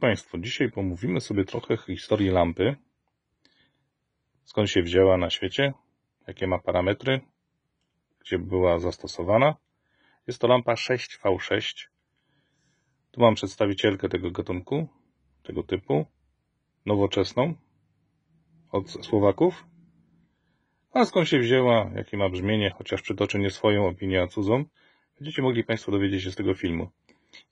Państwo, dzisiaj pomówimy sobie trochę historii lampy. Skąd się wzięła na świecie, jakie ma parametry, gdzie była zastosowana. Jest to lampa 6V6. Tu mam przedstawicielkę tego gatunku, tego typu, nowoczesną, od Słowaków. A skąd się wzięła, jakie ma brzmienie, chociaż przytoczę nie swoją opinię, a cudzą, będziecie mogli Państwo dowiedzieć się z tego filmu.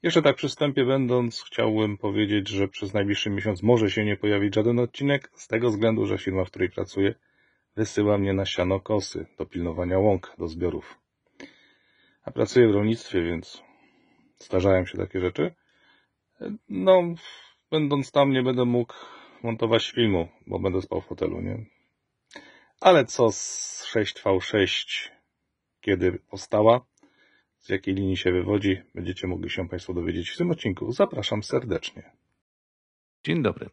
Jeszcze tak przy wstępie będąc, chciałbym powiedzieć, że przez najbliższy miesiąc może się nie pojawić żaden odcinek, z tego względu, że firma, w której pracuję, wysyła mnie na siano kosy do pilnowania łąk, do zbiorów. A pracuję w rolnictwie, więc zdarzają się takie rzeczy. No, będąc tam, nie będę mógł montować filmu, bo będę spał w hotelu, nie? Ale co z 6V6, kiedy powstała? z jakiej linii się wywodzi, będziecie mogli się Państwo dowiedzieć w tym odcinku. Zapraszam serdecznie. Dzień dobry.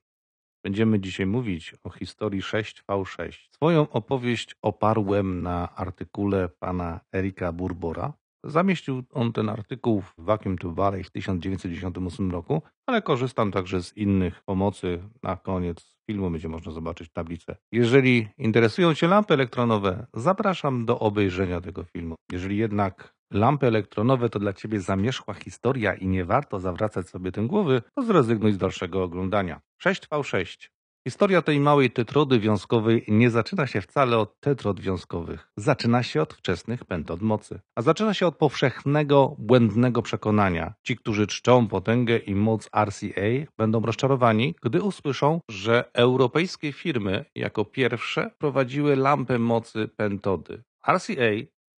Będziemy dzisiaj mówić o historii 6V6. Swoją opowieść oparłem na artykule pana Erika Burbora. Zamieścił on ten artykuł w Vacuum to Valley w 1998 roku, ale korzystam także z innych pomocy. Na koniec filmu będzie można zobaczyć tablicę. Jeżeli interesują Cię lampy elektronowe, zapraszam do obejrzenia tego filmu. Jeżeli jednak lampy elektronowe to dla ciebie zamierzchła historia i nie warto zawracać sobie tym głowy, to zrezygnuj z dalszego oglądania. 6v6 Historia tej małej tetrody wiązkowej nie zaczyna się wcale od tetrod wiązkowych. Zaczyna się od wczesnych pentod mocy. A zaczyna się od powszechnego, błędnego przekonania. Ci, którzy czczą potęgę i moc RCA, będą rozczarowani, gdy usłyszą, że europejskie firmy jako pierwsze prowadziły lampę mocy pentody. RCA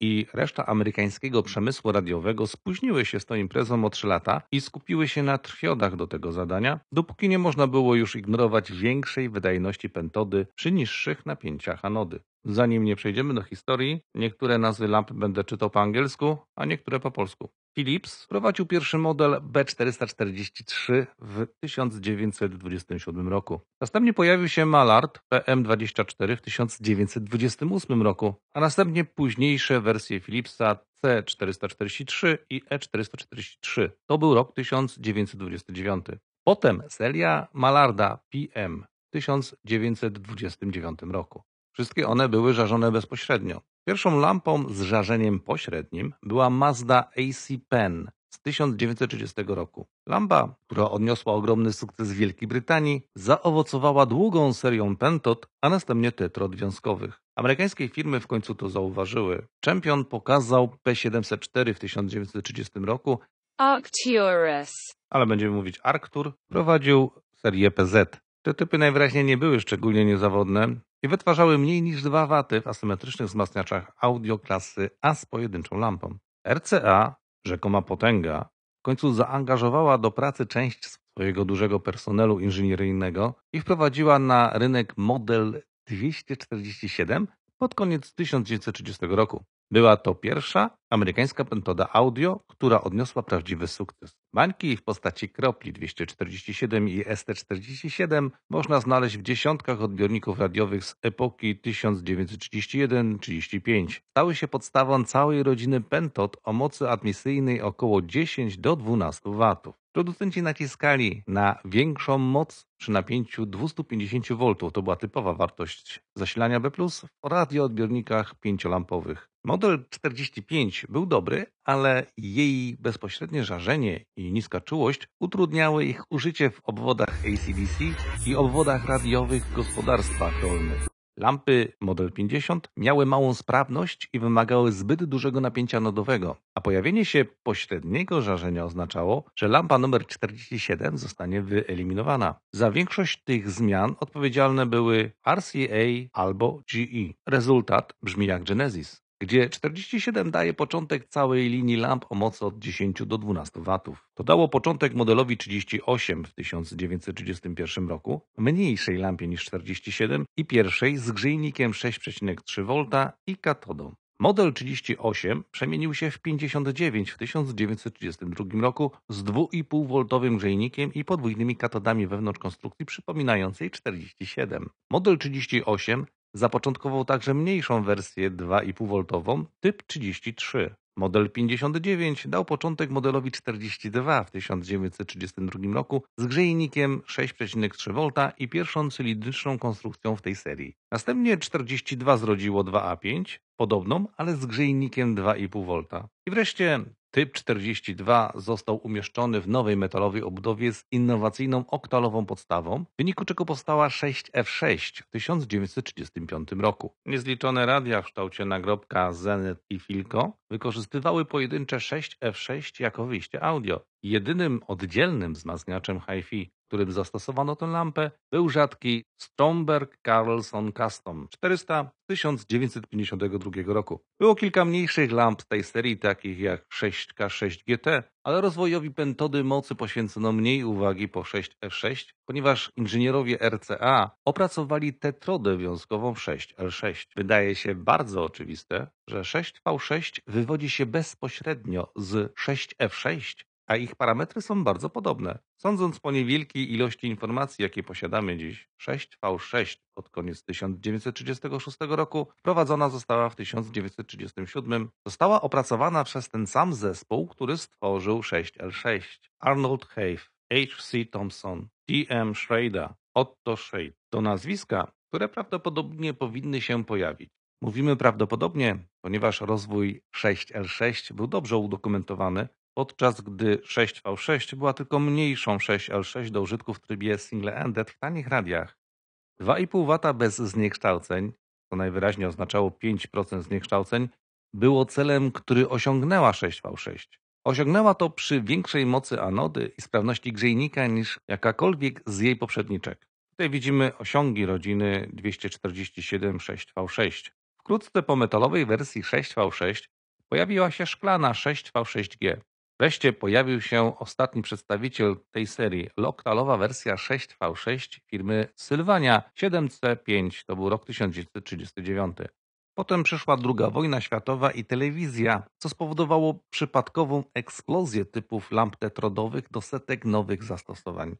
i reszta amerykańskiego przemysłu radiowego spóźniły się z tą imprezą o 3 lata i skupiły się na trwiodach do tego zadania, dopóki nie można było już ignorować większej wydajności pentody przy niższych napięciach anody. Zanim nie przejdziemy do historii, niektóre nazwy lamp będę czytał po angielsku, a niektóre po polsku. Philips prowadził pierwszy model B443 w 1927 roku. Następnie pojawił się Mallard PM24 w 1928 roku, a następnie późniejsze wersje Philipsa C443 i E443. To był rok 1929. Potem seria Malarda PM w 1929 roku. Wszystkie one były żarzone bezpośrednio. Pierwszą lampą z żarzeniem pośrednim była Mazda AC Pen z 1930 roku. Lampa, która odniosła ogromny sukces w Wielkiej Brytanii, zaowocowała długą serią pentot, a następnie tetrodwiązkowych. Amerykańskie firmy w końcu to zauważyły. Champion pokazał P704 w 1930 roku. Arcturus. Ale będziemy mówić Arctur. Prowadził serię PZ. Te typy najwyraźniej nie były szczególnie niezawodne i wytwarzały mniej niż 2 waty w asymetrycznych wzmacniaczach audio klasy A z pojedynczą lampą. RCA, rzekoma potęga, w końcu zaangażowała do pracy część swojego dużego personelu inżynieryjnego i wprowadziła na rynek model 247 pod koniec 1930 roku. Była to pierwsza amerykańska pentoda audio, która odniosła prawdziwy sukces. Bańki w postaci kropli 247 i ST47 można znaleźć w dziesiątkach odbiorników radiowych z epoki 1931-35. Stały się podstawą całej rodziny pentod o mocy admisyjnej około 10 do 12 W. Producenci naciskali na większą moc przy napięciu 250 V, to była typowa wartość zasilania B+, w radioodbiornikach pięciolampowych. Model 45 był dobry, ale jej bezpośrednie żarzenie i niska czułość utrudniały ich użycie w obwodach ACDC i obwodach radiowych w gospodarstwach rolnych. Lampy model 50 miały małą sprawność i wymagały zbyt dużego napięcia nodowego, a pojawienie się pośredniego żarzenia oznaczało, że lampa numer 47 zostanie wyeliminowana. Za większość tych zmian odpowiedzialne były RCA albo GE. Rezultat brzmi jak Genesis gdzie 47 daje początek całej linii lamp o mocy od 10 do 12 W. To dało początek modelowi 38 w 1931 roku, mniejszej lampie niż 47 i pierwszej z grzejnikiem 6,3 V i katodą. Model 38 przemienił się w 59 w 1932 roku z 2,5V grzejnikiem i podwójnymi katodami wewnątrz konstrukcji przypominającej 47. Model 38 Zapoczątkował także mniejszą wersję 2,5V typ 33. Model 59 dał początek modelowi 42 w 1932 roku z grzejnikiem 6,3 V i pierwszą cylindryczną konstrukcją w tej serii. Następnie 42 zrodziło 2A5, podobną, ale z grzejnikiem 2,5 V. I wreszcie Typ czterdzieści dwa został umieszczony w nowej metalowej obudowie z innowacyjną oktalową podstawą, w wyniku czego powstała 6F6 w 1935 roku. Niezliczone radia w kształcie nagrobka Zenith i Filco wykorzystywały pojedyncze 6F6 jako wyjście audio. Jedynym oddzielnym wzmacniaczem fi którym zastosowano tę lampę, był rzadki Stromberg Carlson Custom 400 1952 roku. Było kilka mniejszych lamp z tej serii, takich jak 6 6K6 GT, e, ale rozwojowi pentody mocy poświęcono mniej uwagi po 6F6, e ponieważ inżynierowie RCA opracowali tetrodę wiązkową 6L6. Wydaje się bardzo oczywiste, że 6V6 wywodzi się bezpośrednio z 6F6, a ich parametry są bardzo podobne. Sądząc po niewielkiej ilości informacji, jakie posiadamy dziś, 6V6 pod koniec 1936 roku wprowadzona została w 1937. Została opracowana przez ten sam zespół, który stworzył 6L6. Arnold Haif, H.C. Thompson, T.M. Schrader, Otto Schade. To nazwiska, które prawdopodobnie powinny się pojawić. Mówimy prawdopodobnie, ponieważ rozwój 6L6 był dobrze udokumentowany, podczas gdy 6V6 była tylko mniejszą 6L6 do użytku w trybie single-ended w tanich radiach. 2,5 W bez zniekształceń, co najwyraźniej oznaczało 5% zniekształceń, było celem, który osiągnęła 6V6. Osiągnęła to przy większej mocy anody i sprawności grzejnika niż jakakolwiek z jej poprzedniczek. Tutaj widzimy osiągi rodziny 247 6V6. Wkrótce po metalowej wersji 6V6 pojawiła się szklana 6V6G. Wreszcie pojawił się ostatni przedstawiciel tej serii, loktalowa wersja 6V6 firmy Sylwania 7C5, to był rok 1939. Potem przyszła II wojna światowa i telewizja, co spowodowało przypadkową eksplozję typów lamp tetrodowych do setek nowych zastosowań.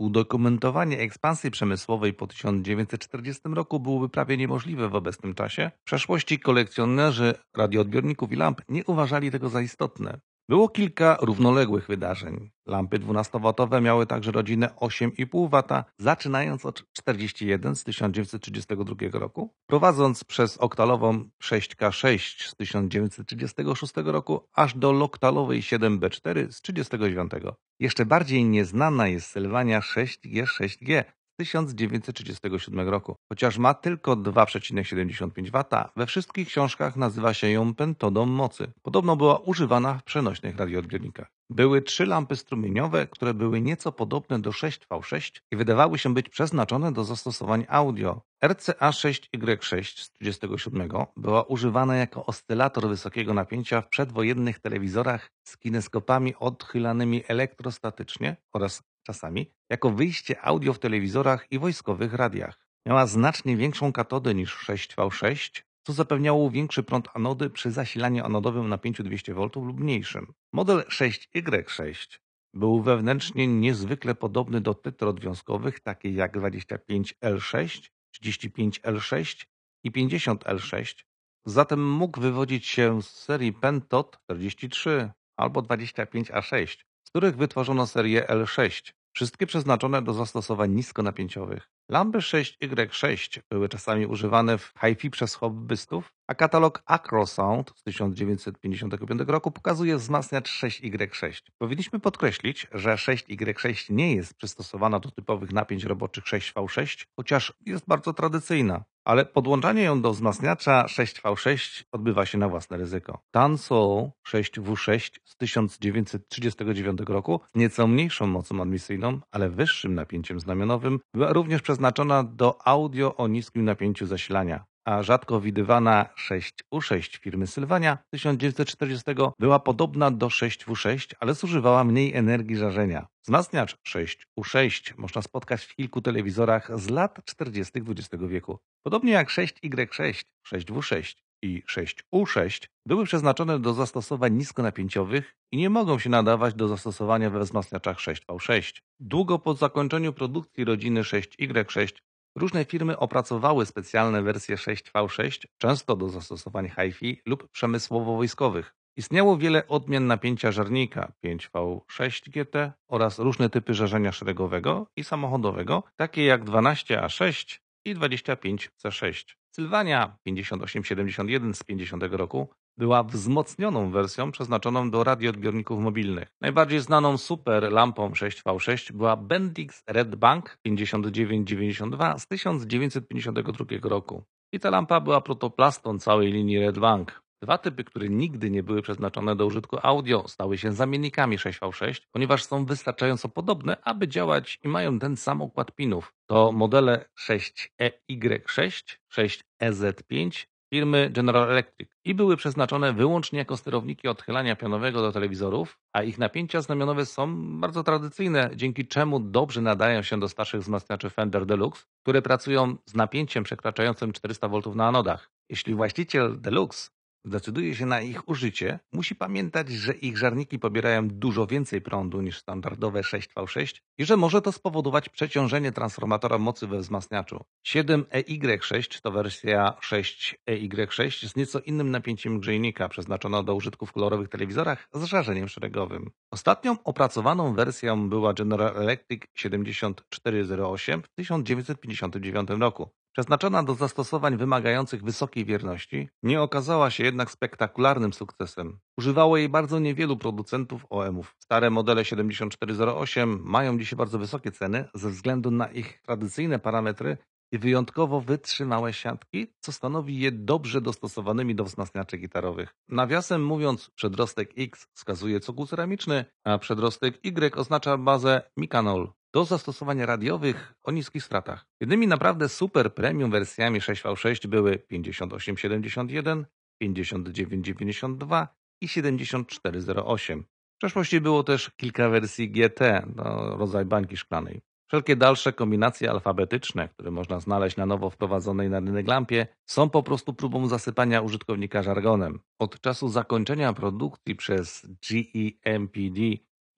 Udokumentowanie ekspansji przemysłowej po 1940 roku byłoby prawie niemożliwe w obecnym czasie. W przeszłości kolekcjonerzy radioodbiorników i lamp nie uważali tego za istotne. Było kilka równoległych wydarzeń. Lampy 12 w miały także rodzinę 8,5 W, zaczynając od 41 z 1932 roku, prowadząc przez oktalową 6K6 z 1936 roku, aż do loktalowej 7B4 z 1939. Jeszcze bardziej nieznana jest Sylwania 6G6G, 1937 roku. Chociaż ma tylko 2,75 W, we wszystkich książkach nazywa się ją pentodą mocy. Podobno była używana w przenośnych radioodbiornikach. Były trzy lampy strumieniowe, które były nieco podobne do 6V6 i wydawały się być przeznaczone do zastosowań audio. RCA6Y6 z 1937 była używana jako oscylator wysokiego napięcia w przedwojennych telewizorach z kineskopami odchylanymi elektrostatycznie oraz czasami jako wyjście audio w telewizorach i wojskowych radiach. Miała znacznie większą katodę niż 6V6, co zapewniało większy prąd anody przy zasilaniu anodowym napięciu 200 V lub mniejszym. Model 6Y6 był wewnętrznie niezwykle podobny do tetrodwiązkowych, takich jak 25L6, 35L6 i 50L6, zatem mógł wywodzić się z serii Pentot 43 albo 25A6, z których wytworzono serię L6 wszystkie przeznaczone do zastosowań niskonapięciowych Lampy 6Y6 były czasami używane w hi fi przez hobbystów, a katalog Acrosound z 1955 roku pokazuje wzmacniacz 6Y6. Powinniśmy podkreślić, że 6Y6 nie jest przystosowana do typowych napięć roboczych 6V6, chociaż jest bardzo tradycyjna ale podłączanie ją do wzmacniacza 6V6 odbywa się na własne ryzyko. Tanso 6 v 6 z 1939 roku nieco mniejszą mocą admisyjną, ale wyższym napięciem znamionowym była również przez przeznaczona do audio o niskim napięciu zasilania, a rzadko widywana 6U6 firmy Sylwania 1940 była podobna do 6W6, ale zużywała mniej energii żarzenia. Wzmacniacz 6U6 można spotkać w kilku telewizorach z lat 40. XX wieku. Podobnie jak 6Y6, 6W6 i 6U6 były przeznaczone do zastosowań niskonapięciowych i nie mogą się nadawać do zastosowania we wzmacniaczach 6V6. Długo po zakończeniu produkcji rodziny 6Y6 różne firmy opracowały specjalne wersje 6V6, często do zastosowań HiFi lub przemysłowo-wojskowych. Istniało wiele odmian napięcia żarnika 5V6GT oraz różne typy żarzenia szeregowego i samochodowego, takie jak 12A6 i 25C6. Sylwania 5871 z 50 roku była wzmocnioną wersją przeznaczoną do radioodbiorników mobilnych. Najbardziej znaną super lampą 6V6 była Bendix Red Bank 5992 z 1952 roku. I ta lampa była protoplastą całej linii Red Bank. Dwa typy, które nigdy nie były przeznaczone do użytku audio, stały się zamiennikami 6V6, ponieważ są wystarczająco podobne, aby działać i mają ten sam układ pinów. To modele 6EY6, e 6EZ5 e firmy General Electric i były przeznaczone wyłącznie jako sterowniki odchylania pionowego do telewizorów, a ich napięcia znamionowe są bardzo tradycyjne, dzięki czemu dobrze nadają się do starszych wzmacniaczy Fender Deluxe, które pracują z napięciem przekraczającym 400 V na anodach. Jeśli właściciel Deluxe decyduje się na ich użycie, musi pamiętać, że ich żarniki pobierają dużo więcej prądu niż standardowe 6V6 i że może to spowodować przeciążenie transformatora mocy we wzmacniaczu. 7EY6 e to wersja 6EY6 e z nieco innym napięciem grzejnika przeznaczona do użytku w kolorowych telewizorach z żarzeniem szeregowym. Ostatnią opracowaną wersją była General Electric 7408 w 1959 roku przeznaczona do zastosowań wymagających wysokiej wierności, nie okazała się jednak spektakularnym sukcesem. Używało jej bardzo niewielu producentów OM-ów. Stare modele 7408 mają dzisiaj bardzo wysokie ceny ze względu na ich tradycyjne parametry i wyjątkowo wytrzymałe siatki, co stanowi je dobrze dostosowanymi do wzmacniaczy gitarowych. Nawiasem mówiąc, przedrostek X wskazuje cokół ceramiczny, a przedrostek Y oznacza bazę mikanol do zastosowań radiowych o niskich stratach. Jednymi naprawdę super premium wersjami 6V6 były 5871, 5992 i 7408. W przeszłości było też kilka wersji GT, no, rodzaj bańki szklanej. Wszelkie dalsze kombinacje alfabetyczne, które można znaleźć na nowo wprowadzonej na rynek lampie, są po prostu próbą zasypania użytkownika żargonem. Od czasu zakończenia produkcji przez GEMPD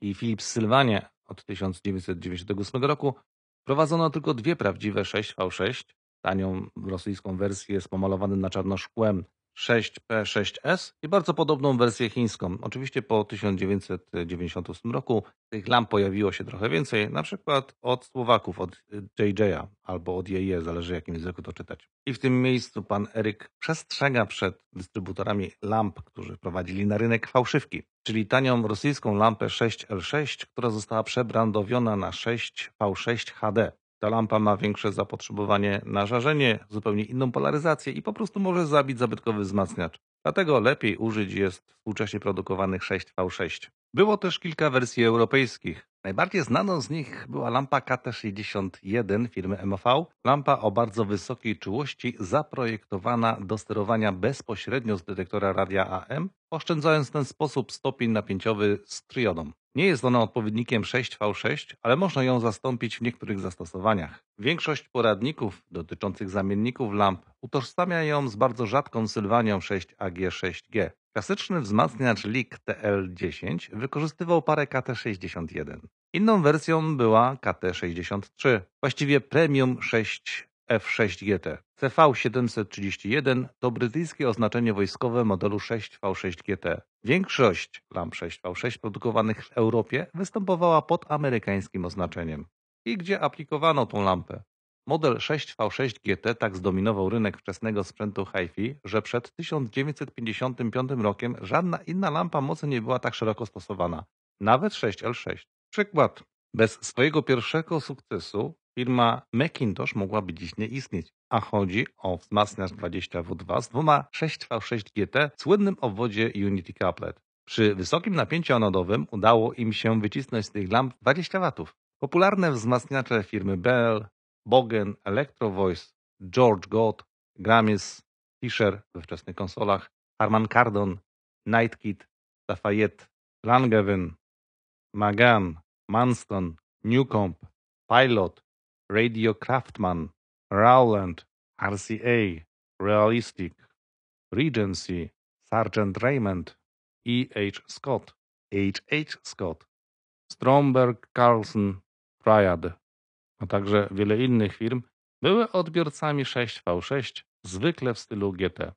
i Philips Sylvania od 1998 roku prowadzono tylko dwie prawdziwe 6V6. Tanią rosyjską wersję z pomalowanym na czarno szkłem 6P6S i bardzo podobną wersję chińską. Oczywiście po 1998 roku tych lamp pojawiło się trochę więcej, na przykład od Słowaków, od JJ-a albo od JE, zależy jakim języku to czytać. I w tym miejscu pan Eryk przestrzega przed dystrybutorami lamp, którzy prowadzili na rynek fałszywki, czyli tanią rosyjską lampę 6L6, która została przebrandowiona na 6V6 HD. Ta lampa ma większe zapotrzebowanie na żarzenie, zupełnie inną polaryzację i po prostu może zabić zabytkowy wzmacniacz. Dlatego lepiej użyć jest współcześnie produkowanych 6V6. Było też kilka wersji europejskich. Najbardziej znaną z nich była lampa KT61 firmy MOV. Lampa o bardzo wysokiej czułości, zaprojektowana do sterowania bezpośrednio z detektora radia AM, oszczędzając w ten sposób stopień napięciowy z triodą. Nie jest ona odpowiednikiem 6V6, ale można ją zastąpić w niektórych zastosowaniach. Większość poradników dotyczących zamienników lamp utożsamia ją z bardzo rzadką Sylwanią 6AG6G. Klasyczny wzmacniacz LIK TL10 wykorzystywał parę KT61. Inną wersją była KT63, właściwie Premium 6 F6GT. CV731 to brytyjskie oznaczenie wojskowe modelu 6V6GT. Większość lamp 6V6 produkowanych w Europie występowała pod amerykańskim oznaczeniem. I gdzie aplikowano tą lampę? Model 6V6GT tak zdominował rynek wczesnego sprzętu hifi, że przed 1955 rokiem żadna inna lampa mocy nie była tak szeroko stosowana, nawet 6L6. Przykład. Bez swojego pierwszego sukcesu Firma Macintosh mogłaby dziś nie istnieć, a chodzi o wzmacniacz 20W2 z dwoma 6V6GT w słynnym obwodzie Unity Couplet. Przy wysokim napięciu anodowym udało im się wycisnąć z tych lamp 20 W. Popularne wzmacniacze firmy Bell, Bogen, Electrovoice, George God, Gramis, Fisher we wczesnych konsolach, Harman Kardon, Nightkit, Lafayette, Langevin, Magan, Manston, Newcomb, Pilot, Radio Craftman, Rowland, RCA, Realistic, Regency, Sergeant Raymond, E. H. Scott, H. H. Scott, Stromberg Carlson Triad, a no także wiele innych firm były odbiorcami 6V6, zwykle w stylu GT.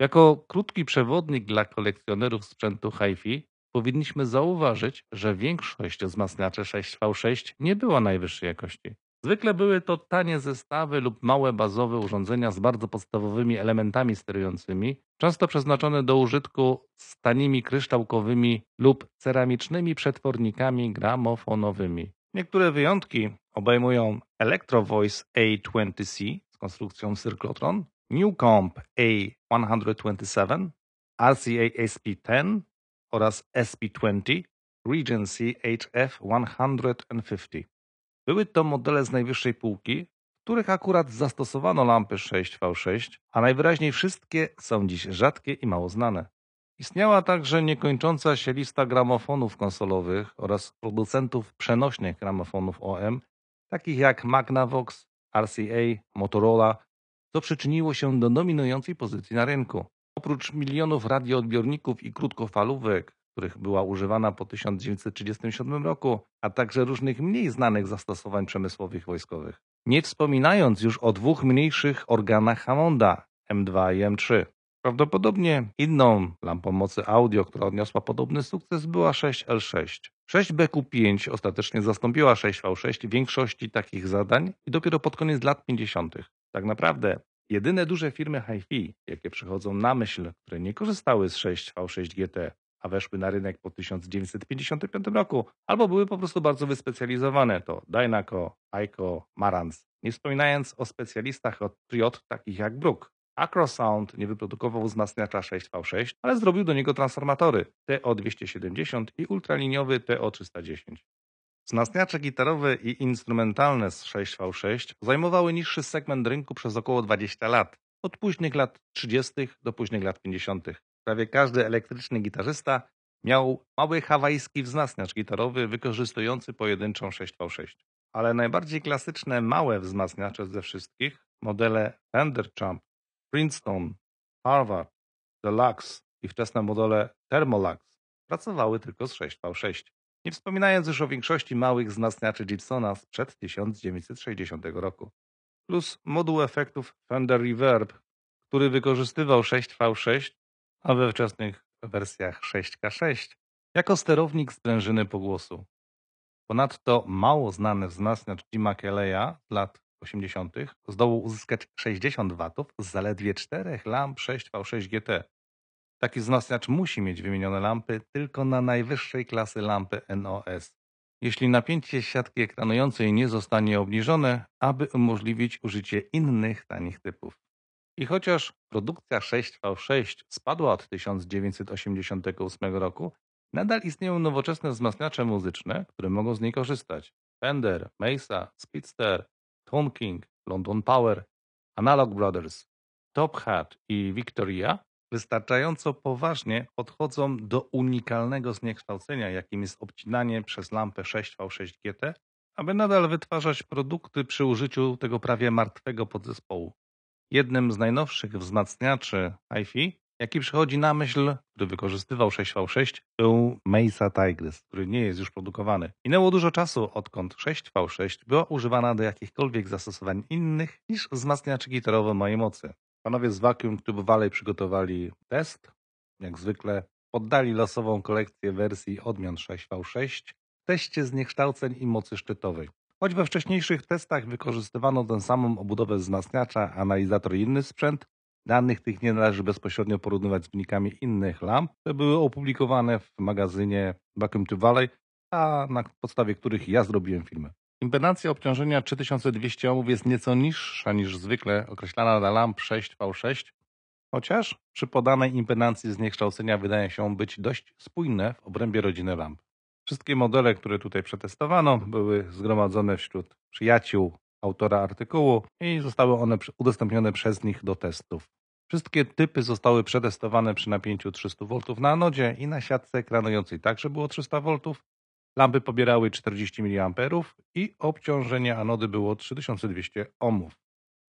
Jako krótki przewodnik dla kolekcjonerów sprzętu HiFi powinniśmy zauważyć, że większość wzmacniaczy 6V6 nie była najwyższej jakości. Zwykle były to tanie zestawy lub małe bazowe urządzenia z bardzo podstawowymi elementami sterującymi, często przeznaczone do użytku z tanimi kryształkowymi lub ceramicznymi przetwornikami gramofonowymi. Niektóre wyjątki obejmują ElectroVoice A20C z konstrukcją Circlotron, Newcomp A127, RCA SP10 oraz SP20, Regency HF150. Były to modele z najwyższej półki, w których akurat zastosowano lampy 6V6, a najwyraźniej wszystkie są dziś rzadkie i mało znane. Istniała także niekończąca się lista gramofonów konsolowych oraz producentów przenośnych gramofonów OM, takich jak Magnavox, RCA, Motorola, co przyczyniło się do dominującej pozycji na rynku. Oprócz milionów radioodbiorników i krótkofalówek, których była używana po 1937 roku, a także różnych mniej znanych zastosowań przemysłowych wojskowych. Nie wspominając już o dwóch mniejszych organach Hammonda M2 i M3. Prawdopodobnie inną lampą mocy audio, która odniosła podobny sukces, była 6L6. 6BQ5 ostatecznie zastąpiła 6V6 w większości takich zadań i dopiero pod koniec lat 50. Tak naprawdę jedyne duże firmy hi-fi, jakie przychodzą na myśl, które nie korzystały z 6V6 GT, a weszły na rynek po 1955 roku, albo były po prostu bardzo wyspecjalizowane. To Dynaco, Aiko, Marantz. Nie wspominając o specjalistach od triod takich jak Brook. Acrosound nie wyprodukował wzmacniacza 6V6, ale zrobił do niego transformatory TO270 i ultraliniowy TO310. Wzmacniacze gitarowe i instrumentalne z 6V6 zajmowały niższy segment rynku przez około 20 lat, od późnych lat 30. do późnych lat 50. Prawie każdy elektryczny gitarzysta miał mały hawajski wzmacniacz gitarowy wykorzystujący pojedynczą 6V6. Ale najbardziej klasyczne małe wzmacniacze ze wszystkich, modele Fender Champ, Princeton, Harvard, Deluxe i wczesne modele Thermolux pracowały tylko z 6V6. Nie wspominając już o większości małych wzmacniaczy Gibsona sprzed 1960 roku. Plus moduł efektów Fender Reverb, który wykorzystywał 6V6 a we wczesnych wersjach 6K6 jako sterownik sprężyny pogłosu. Ponadto mało znany wzmacniacz Jima Kelleya z lat 80. zdołał uzyskać 60 W z zaledwie 4 lamp 6V6 GT. Taki wzmacniacz musi mieć wymienione lampy tylko na najwyższej klasy lampy NOS. Jeśli napięcie siatki ekranującej nie zostanie obniżone, aby umożliwić użycie innych tanich typów. I chociaż produkcja 6V6 spadła od 1988 roku, nadal istnieją nowoczesne wzmacniacze muzyczne, które mogą z niej korzystać. Fender, Mesa, Speedster, Tone King, London Power, Analog Brothers, Top Hat i Victoria wystarczająco poważnie podchodzą do unikalnego zniekształcenia, jakim jest obcinanie przez lampę 6V6GT, aby nadal wytwarzać produkty przy użyciu tego prawie martwego podzespołu. Jednym z najnowszych wzmacniaczy HiFi, jaki przychodzi na myśl, który wykorzystywał 6V6, był Mesa Tigris, który nie jest już produkowany. Minęło dużo czasu, odkąd 6V6 była używana do jakichkolwiek zastosowań innych niż wzmacniacze gitarowe mojej mocy. Panowie z Vacuum Tube Valley przygotowali test. Jak zwykle poddali losową kolekcję wersji odmian 6V6 w teście zniekształceń i mocy szczytowej. Choć we wcześniejszych testach wykorzystywano tę samą obudowę wzmacniacza, analizator i inny sprzęt, danych tych nie należy bezpośrednio porównywać z wynikami innych lamp, które były opublikowane w magazynie Vacuum to Valley, a na podstawie których ja zrobiłem filmy. Impedancja obciążenia 3200 ohmów jest nieco niższa niż zwykle określana dla lamp 6V6, chociaż przy podanej impedancji zniekształcenia wydaje się być dość spójne w obrębie rodziny lamp. Wszystkie modele, które tutaj przetestowano, były zgromadzone wśród przyjaciół autora artykułu i zostały one udostępnione przez nich do testów. Wszystkie typy zostały przetestowane przy napięciu 300 V na anodzie i na siatce ekranującej także było 300 V. Lampy pobierały 40 mA i obciążenie anody było 3200 ohmów.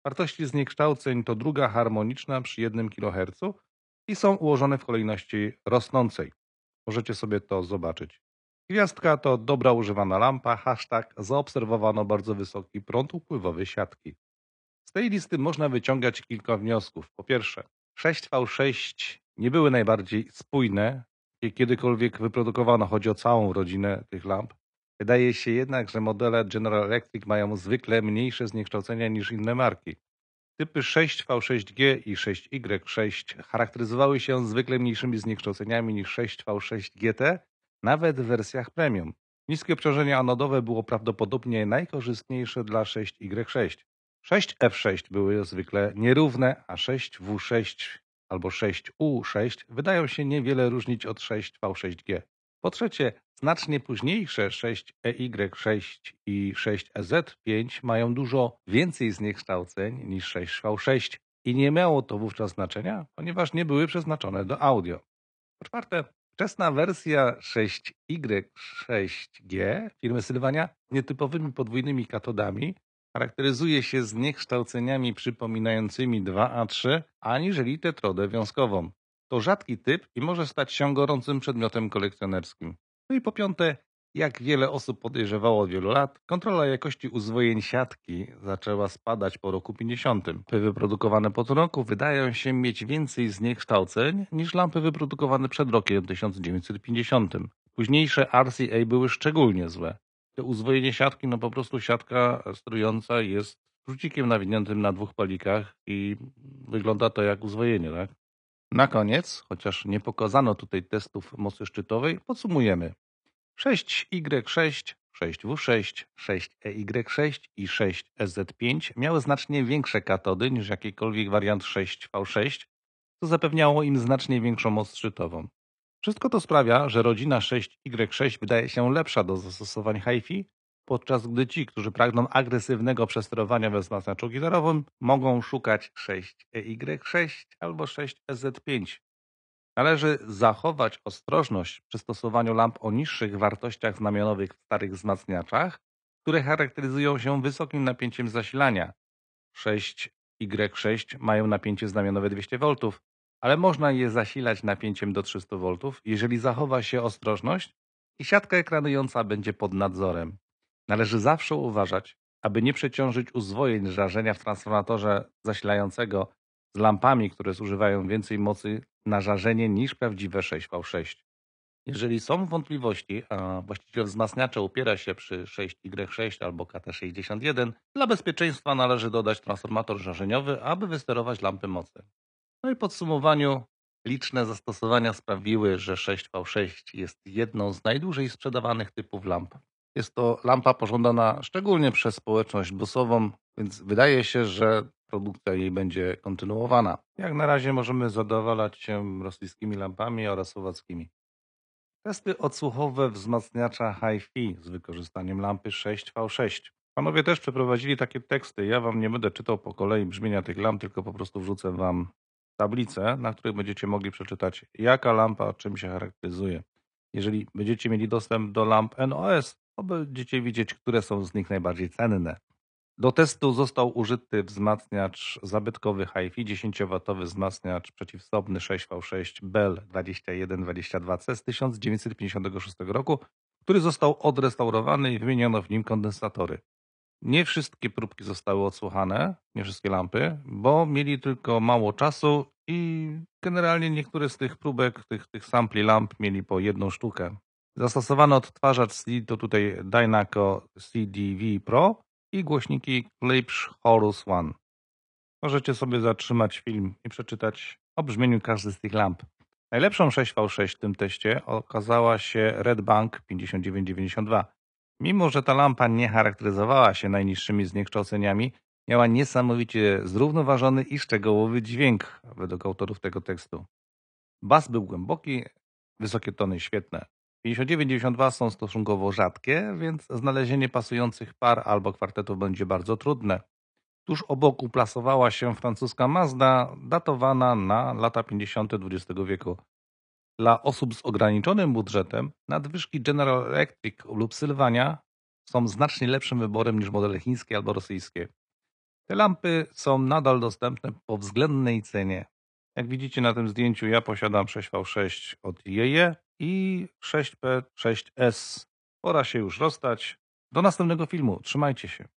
Wartości zniekształceń to druga harmoniczna przy 1 kHz i są ułożone w kolejności rosnącej. Możecie sobie to zobaczyć. Gwiazdka to dobra używana lampa, hashtag zaobserwowano bardzo wysoki prąd upływowy siatki. Z tej listy można wyciągać kilka wniosków. Po pierwsze, 6V6 nie były najbardziej spójne, jakie kiedykolwiek wyprodukowano, chodzi o całą rodzinę tych lamp. Wydaje się jednak, że modele General Electric mają zwykle mniejsze zniekształcenia niż inne marki. Typy 6V6G i 6Y6 charakteryzowały się zwykle mniejszymi zniekształceniami niż 6V6GT nawet w wersjach premium. Niskie obciążenie anodowe było prawdopodobnie najkorzystniejsze dla 6Y6. 6F6 były zwykle nierówne, a 6W6 albo 6U6 wydają się niewiele różnić od 6V6G. Po trzecie, znacznie późniejsze 6EY6 e i 6EZ5 e mają dużo więcej zniekształceń niż 6V6 i nie miało to wówczas znaczenia, ponieważ nie były przeznaczone do audio. Po czwarte, Wczesna wersja 6Y6G firmy Sylwania nietypowymi podwójnymi katodami charakteryzuje się zniekształceniami przypominającymi 2A3 aniżeli tetrodę wiązkową. To rzadki typ i może stać się gorącym przedmiotem kolekcjonerskim. No i po piąte, jak wiele osób podejrzewało od wielu lat, kontrola jakości uzwojeń siatki zaczęła spadać po roku 50. Lampy wyprodukowane po tym roku wydają się mieć więcej zniekształceń niż lampy wyprodukowane przed rokiem 1950. Późniejsze RCA były szczególnie złe. Te uzwojenie siatki, no po prostu siatka strująca jest rzucikiem nawiniętym na dwóch palikach i wygląda to jak uzwojenie, tak? Na koniec, chociaż nie pokazano tutaj testów mocy szczytowej, podsumujemy. 6Y6, 6W6, 6EY6 i 6SZ5 miały znacznie większe katody niż jakikolwiek wariant 6V6, co zapewniało im znacznie większą moc szczytową. Wszystko to sprawia, że rodzina 6Y6 wydaje się lepsza do zastosowań HiFi, podczas gdy ci, którzy pragną agresywnego przesterowania we wzmacniaczu gitarowym, mogą szukać 6EY6 e albo 6SZ5, Należy zachować ostrożność przy stosowaniu lamp o niższych wartościach znamionowych w starych wzmacniaczach, które charakteryzują się wysokim napięciem zasilania. 6Y6 mają napięcie znamionowe 200 V, ale można je zasilać napięciem do 300 V, jeżeli zachowa się ostrożność i siatka ekranująca będzie pod nadzorem. Należy zawsze uważać, aby nie przeciążyć uzwojeń żarzenia w transformatorze zasilającego lampami, które zużywają więcej mocy na żarzenie niż prawdziwe 6V6. Jeżeli są wątpliwości, a właściciel wzmacniacza upiera się przy 6Y6 albo KT61, dla bezpieczeństwa należy dodać transformator żarzeniowy, aby wysterować lampy mocy. No i podsumowaniu, liczne zastosowania sprawiły, że 6V6 jest jedną z najdłużej sprzedawanych typów lamp. Jest to lampa pożądana szczególnie przez społeczność busową, więc wydaje się, że produkcja jej będzie kontynuowana. Jak na razie możemy zadowalać się rosyjskimi lampami oraz słowackimi. Testy odsłuchowe wzmacniacza HiFi z wykorzystaniem lampy 6V6. Panowie też przeprowadzili takie teksty. Ja wam nie będę czytał po kolei brzmienia tych lamp, tylko po prostu wrzucę wam tablicę, na której będziecie mogli przeczytać, jaka lampa czym się charakteryzuje. Jeżeli będziecie mieli dostęp do lamp NOS, to będziecie widzieć, które są z nich najbardziej cenne. Do testu został użyty wzmacniacz zabytkowy HiFi 10W wzmacniacz przeciwstopny 6V6 Bell 2122C z 1956 roku, który został odrestaurowany i wymieniono w nim kondensatory. Nie wszystkie próbki zostały odsłuchane, nie wszystkie lampy, bo mieli tylko mało czasu i generalnie niektóre z tych próbek, tych, tych sampli lamp mieli po jedną sztukę. Zastosowano odtwarzacz CD, to tutaj Dynaco CDV Pro, i głośniki Klipsch Horus One. Możecie sobie zatrzymać film i przeczytać o brzmieniu każdej z tych lamp. Najlepszą 6V6 w tym teście okazała się Red Bank 5992. Mimo, że ta lampa nie charakteryzowała się najniższymi zniekształceniami, miała niesamowicie zrównoważony i szczegółowy dźwięk według autorów tego tekstu. Bas był głęboki, wysokie tony świetne. 59-92 są stosunkowo rzadkie, więc znalezienie pasujących par albo kwartetów będzie bardzo trudne. Tuż obok uplasowała się francuska Mazda, datowana na lata 50. XX wieku. Dla osób z ograniczonym budżetem nadwyżki General Electric lub Sylwania są znacznie lepszym wyborem niż modele chińskie albo rosyjskie. Te lampy są nadal dostępne po względnej cenie. Jak widzicie na tym zdjęciu, ja posiadam 6V6 od Jeje, i 6P6S. Pora się już rozstać. Do następnego filmu. Trzymajcie się.